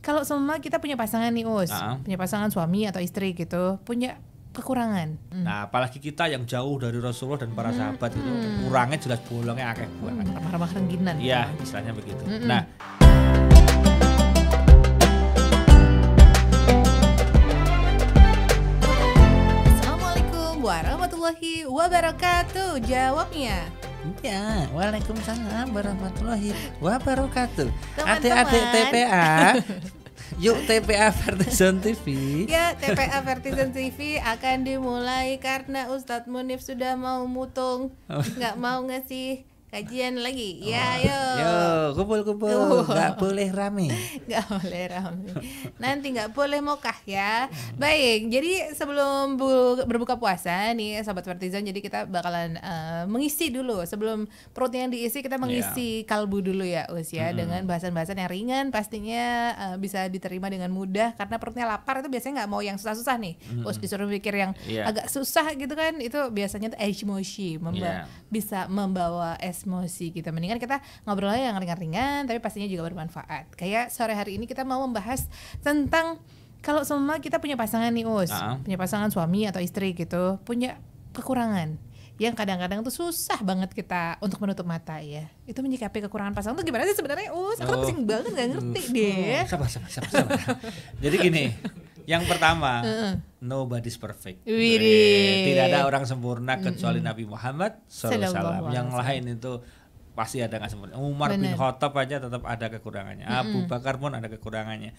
kalau semua kita punya pasangan nih Us, uh -huh. punya pasangan suami atau istri gitu, punya kekurangan. Hmm. Nah, apalagi kita yang jauh dari Rasulullah dan para hmm. sahabat hmm. itu kurangnya jelas bolongnya akeh banget. Hmm. remah ramah rengginan. Iya, gitu. istilahnya begitu. Hmm. Nah, Assalamualaikum warahmatullahi wabarakatuh. Jawabnya. Ya, Waalaikumsalam warahmatullahi wabarakatuh. Adik-adik TPA, yuk TPA Vertizen TV. Ya, TPA Vertizen TV akan dimulai karena Ustadz Munif sudah mau mutung, oh. nggak mau ngasih kajian lagi. Ya, oh. yo. Yo, kumpul-kumpul. nggak boleh rame. nggak boleh rame. Nanti nggak boleh mokah ya. Baik, jadi sebelum bu berbuka puasa nih sahabat Vertizon, jadi kita bakalan uh, mengisi dulu sebelum perutnya yang diisi kita mengisi yeah. kalbu dulu ya, Us ya hmm. dengan bahasan-bahasan yang ringan pastinya uh, bisa diterima dengan mudah karena perutnya lapar itu biasanya nggak mau yang susah-susah nih. Hmm. Us disuruh mikir yang yeah. agak susah gitu kan, itu biasanya tuh emosi memba yeah. bisa membawa es sih gitu. Mendingan kita ngobrolnya yang ringan-ringan tapi pastinya juga bermanfaat. Kayak sore hari ini kita mau membahas tentang kalau semua kita punya pasangan nih Us, uh -huh. punya pasangan suami atau istri gitu, punya kekurangan yang kadang-kadang tuh susah banget kita untuk menutup mata ya. Itu menyikapi kekurangan pasangan tuh gimana sih sebenarnya? Us, aku oh. pusing banget gak ngerti hmm. deh. Oh, sabar, sabar, sabar. Jadi gini, yang pertama, nobody's perfect. Wiri. Tidak ada orang sempurna kecuali mm Nabi Muhammad SAW. Yang lain itu pasti ada nggak sempurna. Umar Bener. bin Khattab aja tetap ada kekurangannya. Abu Bakar pun ada kekurangannya.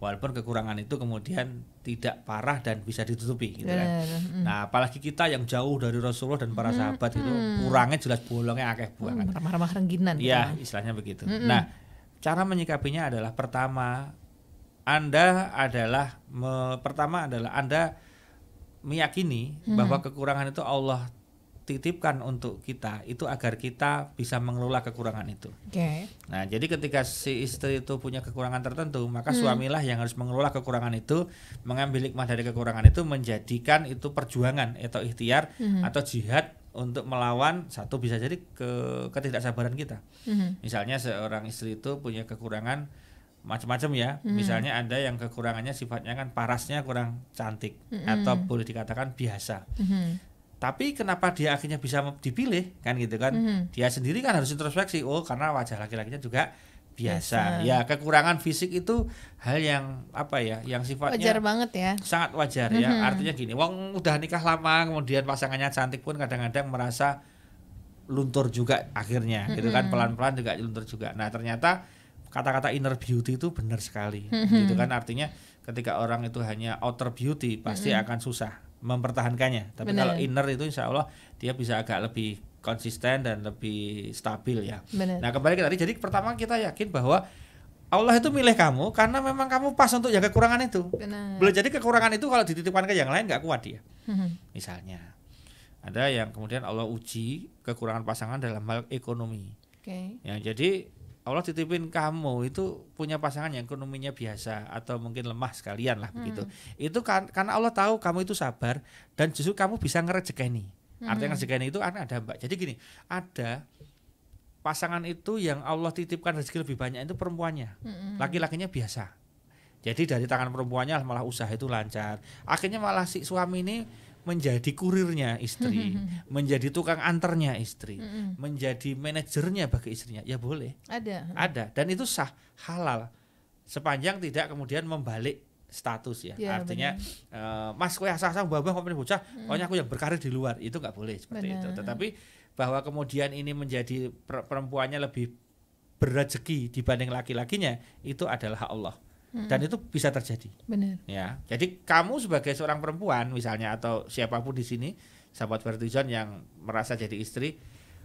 Walaupun kekurangan itu kemudian tidak parah dan bisa ditutupi gitu kan. Nah, apalagi kita yang jauh dari Rasulullah dan para sahabat itu kurangnya jelas bolongnya akeh mm, banget. Mm, Iya, gitu kan. istilahnya begitu. Nah, cara menyikapinya adalah pertama anda adalah me, pertama adalah Anda meyakini hmm. bahwa kekurangan itu Allah titipkan untuk kita itu agar kita bisa mengelola kekurangan itu. Okay. Nah, jadi ketika si istri itu punya kekurangan tertentu, maka hmm. suamilah yang harus mengelola kekurangan itu, mengambil hikmah dari kekurangan itu, menjadikan itu perjuangan atau ikhtiar hmm. atau jihad untuk melawan satu bisa jadi ke ketidaksabaran kita. Hmm. Misalnya seorang istri itu punya kekurangan macam-macam ya. Hmm. Misalnya ada yang kekurangannya sifatnya kan parasnya kurang cantik hmm. atau boleh dikatakan biasa. Hmm. Tapi kenapa dia akhirnya bisa dipilih kan gitu kan? Hmm. Dia sendiri kan harus introspeksi. Oh, karena wajah laki-lakinya juga biasa. biasa. Ya, kekurangan fisik itu hal yang apa ya? Yang sifatnya wajar banget ya. Sangat wajar ya. hmm. ya. Artinya gini, wong udah nikah lama kemudian pasangannya cantik pun kadang-kadang merasa luntur juga akhirnya hmm. gitu kan pelan-pelan juga luntur juga. Nah, ternyata kata-kata inner beauty itu benar sekali mm -hmm. gitu kan artinya ketika orang itu hanya outer beauty pasti mm -hmm. akan susah mempertahankannya tapi bener. kalau inner itu insya Allah dia bisa agak lebih konsisten dan lebih stabil ya bener. nah kembali ke tadi jadi pertama kita yakin bahwa Allah itu milih kamu karena memang kamu pas untuk jaga kekurangan itu bener. boleh jadi kekurangan itu kalau dititipkan ke yang lain nggak kuat dia mm -hmm. misalnya ada yang kemudian Allah uji kekurangan pasangan dalam hal ekonomi okay. ya jadi Allah titipin kamu itu punya pasangan yang ekonominya biasa atau mungkin lemah sekalian lah hmm. begitu. Itu kan karena Allah tahu kamu itu sabar dan justru kamu bisa ngerejekeni. Hmm. Artinya ngerejekeni itu kan ada Mbak. Jadi gini, ada pasangan itu yang Allah titipkan rezeki lebih banyak itu perempuannya. Hmm. Laki-lakinya biasa. Jadi dari tangan perempuannya malah usaha itu lancar. Akhirnya malah si suami ini menjadi kurirnya istri, hmm, hmm, hmm, menjadi tukang antarnya istri, menjadi manajernya bagi istrinya, ya boleh. Ada. Ada dan itu sah halal sepanjang tidak kemudian membalik status ya, ya artinya uh, mas kue asal-asal bawa bawa bocah, pokoknya aku yang berkarir di luar itu nggak boleh seperti bener. itu. Tetapi bahwa kemudian ini menjadi perempuannya lebih berrezeki dibanding laki-lakinya itu adalah hak Allah dan itu bisa terjadi. Benar. Ya, jadi kamu sebagai seorang perempuan misalnya atau siapapun di sini sahabat Vertizon yang merasa jadi istri,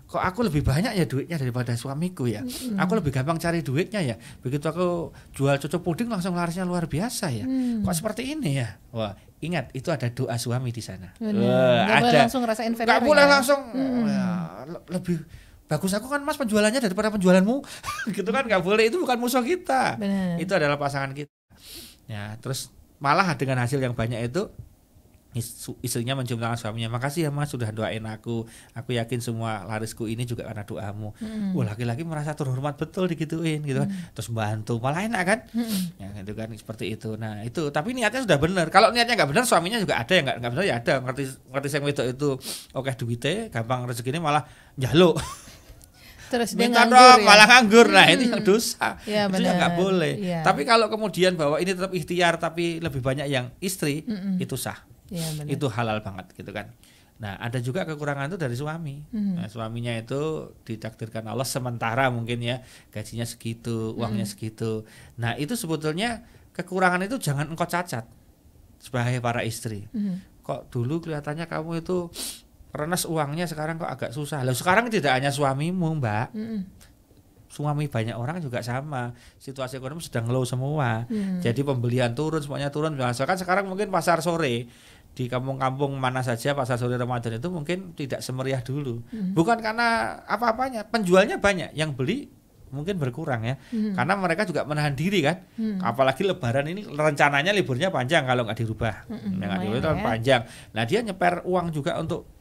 kok aku lebih banyak ya duitnya daripada suamiku ya. Mm. Aku lebih gampang cari duitnya ya. Begitu aku jual cocok puding langsung larisnya luar biasa ya. Mm. Kok seperti ini ya? Wah, ingat itu ada doa suami di sana. Wah, ada. Boleh langsung ngerasain Gak boleh ya. langsung mm. ya, lebih bagus aku kan mas penjualannya daripada penjualanmu gitu kan nggak boleh itu bukan musuh kita Bener. itu adalah pasangan kita ya terus malah dengan hasil yang banyak itu istrinya mencium tangan suaminya makasih ya mas sudah doain aku aku yakin semua larisku ini juga karena doamu hmm. wah laki-laki merasa terhormat betul dikituin gitu kan hmm. terus bantu malah enak kan hmm. ya gitu kan seperti itu nah itu tapi niatnya sudah benar kalau niatnya nggak benar suaminya juga ada yang nggak benar ya ada ngerti ngerti saya itu oke duitnya gampang rezekinya malah jalo terus minta dia nganggur, ya? malah nganggur nah hmm. itu yang dosa itu yang nggak boleh iya. tapi kalau kemudian bahwa ini tetap ikhtiar tapi lebih banyak yang istri itu sah iya, itu halal banget gitu kan Nah, ada juga kekurangan itu dari suami. Nah, suaminya itu ditakdirkan Allah sementara mungkin ya, gajinya segitu, uangnya segitu. Nah, itu sebetulnya kekurangan itu jangan engkau cacat sebagai para istri. Kok dulu kelihatannya kamu itu Renes uangnya sekarang kok agak susah. Loh sekarang tidak hanya suamimu, Mbak. Mm -mm. Suami banyak orang juga sama. Situasi ekonomi sedang low semua. Mm. Jadi pembelian turun, semuanya turun. Misalkan sekarang mungkin pasar sore di kampung-kampung mana saja pasar sore Ramadan itu mungkin tidak semeriah dulu. Mm. Bukan karena apa-apanya, penjualnya banyak, yang beli mungkin berkurang ya. Mm. Karena mereka juga menahan diri kan. Mm. Apalagi lebaran ini rencananya liburnya panjang kalau nggak dirubah. Mm -mm, nah, nggak dirubah ya. panjang. Nah, dia nyeper uang juga untuk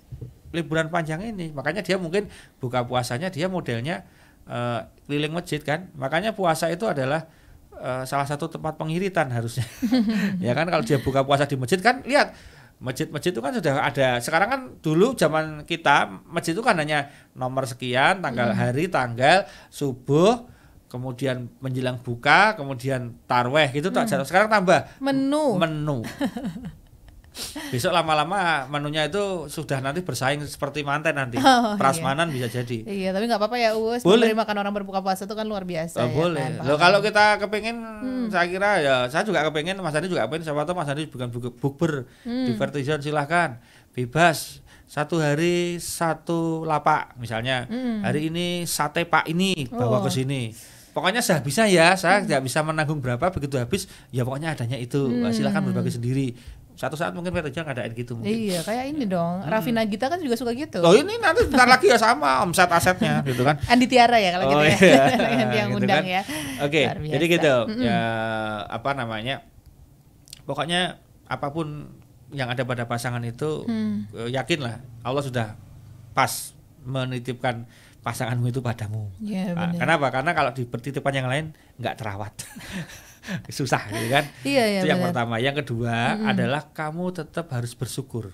liburan panjang ini. Makanya dia mungkin buka puasanya dia modelnya uh, keliling masjid kan. Makanya puasa itu adalah uh, salah satu tempat pengiritan harusnya. ya kan kalau dia buka puasa di masjid kan lihat masjid-masjid itu kan sudah ada. Sekarang kan dulu zaman kita masjid itu kan hanya nomor sekian, tanggal hmm. hari, tanggal, subuh, kemudian menjelang buka, kemudian tarweh gitu hmm. tak mm. Sekarang tambah menu. Menu. Besok lama-lama menunya itu sudah nanti bersaing seperti mantan nanti. Oh, iya. Prasmanan iya. bisa jadi. Iya, tapi nggak apa-apa ya Uus. Boleh makan orang berbuka puasa itu kan luar biasa. Oh, ya boleh. Kan, Loh, kalau kita kepingin, hmm. saya kira ya saya juga kepingin, Mas Andi juga kepingin. Siapa tahu Mas Andi bukan bukber hmm. di Vertizon silahkan bebas satu hari satu lapak misalnya hmm. hari ini sate pak ini bawa oh. ke sini pokoknya bisa ya saya hmm. tidak bisa menanggung berapa begitu habis ya pokoknya adanya itu hmm. silahkan berbagi sendiri satu saat mungkin Peter Jang ngadain gitu mungkin. Iya, kayak ini dong. Hmm. Raffi Nagita kan juga suka gitu. Oh, ini nanti bentar lagi ya sama omset asetnya gitu kan. Andi Tiara ya kalau oh, gitu ya. Iya. yang gitu undang kan. ya. Oke, okay, jadi gitu. Mm -mm. Ya apa namanya? Pokoknya apapun yang ada pada pasangan itu hmm. Eh, yakinlah Allah sudah pas menitipkan pasanganmu itu padamu. Ya, Nah, kenapa? Karena kalau di pertitipan yang lain nggak terawat. susah gitu kan. Iya, iya, itu yang pertama. Yang kedua mm-hmm. adalah kamu tetap harus bersyukur.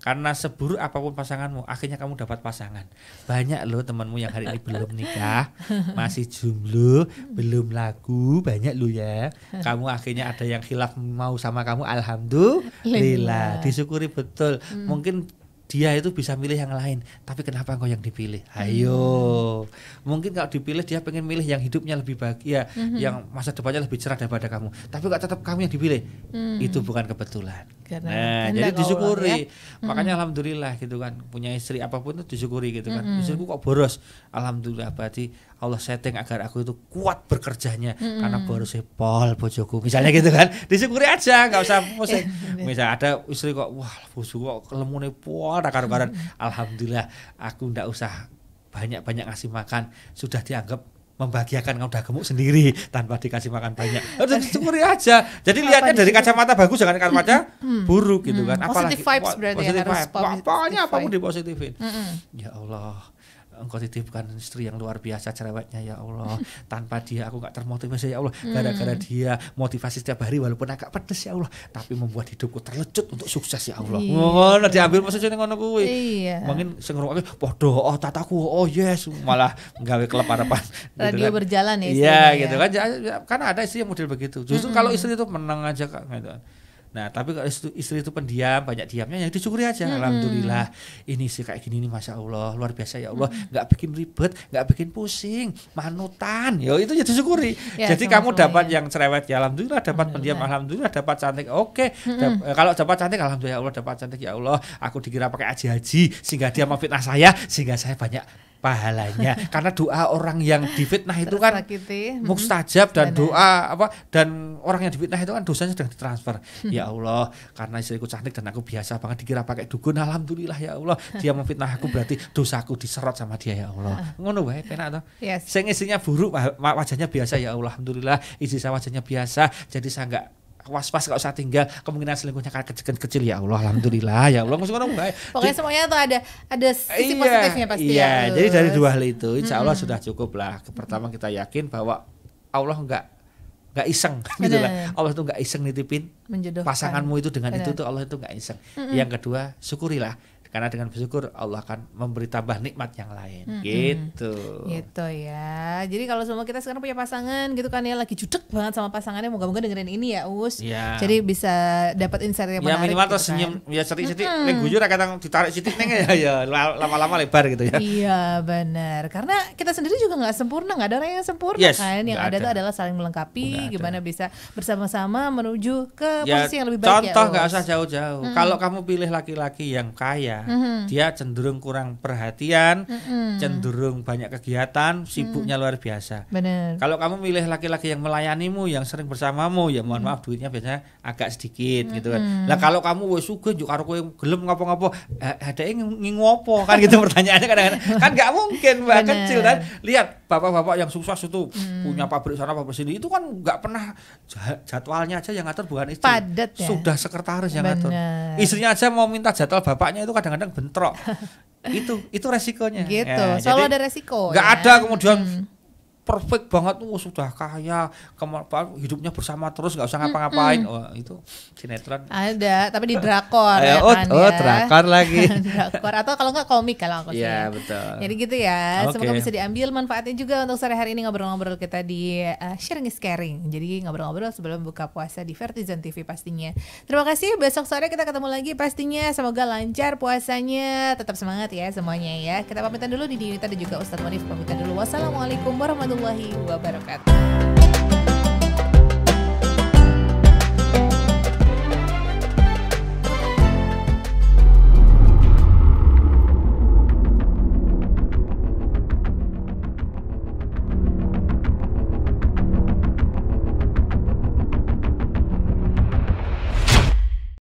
Karena seburuk apapun pasanganmu, akhirnya kamu dapat pasangan. Banyak loh temanmu yang hari ini belum nikah, masih jomblo, belum laku, banyak lo ya. Kamu akhirnya ada yang khilaf mau sama kamu, alhamdulillah, Lila. disyukuri betul. Hmm. Mungkin dia itu bisa milih yang lain tapi kenapa engkau yang dipilih ayo hmm. mungkin kalau dipilih dia pengen milih yang hidupnya lebih bahagia ya, hmm. yang masa depannya lebih cerah daripada kamu tapi kok tetap kamu yang dipilih hmm. itu bukan kebetulan Karena nah jadi ya. disyukuri ya? makanya hmm. alhamdulillah gitu kan punya istri apapun itu disyukuri gitu kan hmm. istriku kok boros alhamdulillah berarti Allah setting agar aku itu kuat bekerjanya -hmm. karena boros sepol bojoku misalnya gitu kan disyukuri aja nggak usah pusing Misal ada istri kok wah bosu kok lemune pol karu-karuan. Hmm. Alhamdulillah aku ndak usah banyak-banyak ngasih makan sudah dianggap membahagiakan kamu udah gemuk sendiri tanpa dikasih makan banyak. Udah syukuri aja. Jadi lihatnya dari kacamata bagus jangan ya kacamata buruk gitu kan. Apalagi positive vibes berarti ya positive vibes. Pokoknya apapun dipositifin. Ya Allah engkau titipkan istri yang luar biasa cerewetnya ya Allah tanpa dia aku nggak termotivasi ya Allah hmm. gara-gara dia motivasi setiap hari walaupun agak pedes ya Allah tapi membuat hidupku terlecut untuk sukses ya Allah iya. ngono diambil maksudnya ngono kuwi iya mungkin sing oh doh, oh tataku oh yes malah gawe harapan. radio gitu berjalan ya iya gitu ya. kan ya, ya, karena ada istri yang model begitu justru kalau istri itu menang aja kak gitu kan. Nah, tapi kalau istri, istri itu pendiam, banyak diamnya, ya disyukuri aja. Hmm. Alhamdulillah, ini sih kayak gini nih, masya Allah, luar biasa ya Allah. Nggak Gak bikin ribet, gak bikin pusing, manutan. yo itu jadi ya syukuri Ya, Jadi kamu dapat ya. yang cerewet ya alhamdulillah, dapat alhamdulillah. pendiam alhamdulillah, dapat cantik oke. Okay. Dap, eh, kalau dapat cantik alhamdulillah ya Allah dapat cantik ya Allah. Aku dikira pakai aji-aji sehingga dia mau fitnah saya sehingga saya banyak pahalanya karena doa orang yang difitnah itu kan mm-hmm. mustajab dan doa apa dan orang yang difitnah itu kan dosanya sudah ditransfer mm-hmm. ya Allah karena istriku cantik dan aku biasa banget dikira pakai dukun alhamdulillah ya Allah dia memfitnah aku berarti dosaku diserot sama dia ya Allah ah. ngono wae penak to yes. sing isinya buruk wajahnya biasa ya Allah alhamdulillah isi wajahnya biasa jadi saya enggak was-was gak usah tinggal kemungkinan selingkuhnya kan kecil-kecil ya Allah alhamdulillah ya Allah maksudnya enggak pokoknya semuanya tuh ada ada sisi iya, positifnya pasti ya. iya, ya jadi dari dua hal itu insya Allah -hmm. sudah cukup lah pertama kita yakin bahwa Allah enggak enggak iseng gitu lah Allah tuh enggak iseng nitipin Menjodohkan. pasanganmu itu dengan Bener. itu tuh Allah itu enggak iseng hmm. yang kedua syukurilah karena dengan bersyukur Allah akan memberi tambah nikmat yang lain hmm, gitu hmm. gitu ya jadi kalau semua kita sekarang punya pasangan gitu kan ya lagi judek banget sama pasangannya moga-moga dengerin ini ya us ya. jadi bisa dapat insight yang ya, menarik minimal gitu kan. senyum ya sedikit-sedikit hmm. neng gujur kadang ditarik sedikit neng ya ya lama-lama lebar gitu ya iya benar karena kita sendiri juga nggak sempurna nggak ada orang yang sempurna yes, kan yang ada, itu tuh adalah saling melengkapi gimana bisa bersama-sama menuju ke ya, posisi yang lebih baik ya, contoh nggak ya, usah jauh-jauh hmm. kalau kamu pilih laki-laki yang kaya Mm-hmm. Dia cenderung kurang perhatian, mm-hmm. cenderung banyak kegiatan, sibuknya mm-hmm. luar biasa. Bener. Kalau kamu milih laki-laki yang melayanimu, yang sering bersamamu, ya mohon mm-hmm. maaf duitnya biasanya agak sedikit mm-hmm. gitu kan. Mm-hmm. Lah kalau kamu wes juga juk karo kowe gelem ngopo-ngopo, eh, ada yang e ngingopo kan gitu pertanyaannya kadang-kadang. kan gak mungkin Mbak kecil kan. Lihat bapak-bapak yang sukses itu mm-hmm. punya pabrik sana pabrik sini itu kan gak pernah jadwalnya aja yang ngatur bukan istri. Padat ya. Sudah sekretaris yang Bener. ngatur. Istrinya aja mau minta jadwal bapaknya itu kadang kadang-kadang bentrok. itu itu resikonya. Gitu. Ya, Selalu ada resiko. Gak ya? ada kemudian hmm perfect banget tuh oh, sudah kaya kemampuan hidupnya bersama terus nggak usah ngapa-ngapain hmm, -hmm. oh, itu sinetron ada tapi di drakor ya oh, kan oh, ya. drakor lagi drakor atau kalau nggak komik kalau aku iya, ya, betul. jadi gitu ya okay. semoga bisa diambil manfaatnya juga untuk sore hari ini ngobrol-ngobrol kita di uh, sharing is caring jadi ngobrol-ngobrol sebelum buka puasa di Vertizen TV pastinya terima kasih besok sore kita ketemu lagi pastinya semoga lancar puasanya tetap semangat ya semuanya ya kita pamitan dulu di Dinita dan juga Ustadz Manif pamitan dulu wassalamualaikum warahmatullahi warahmatullahi wabarakatuh.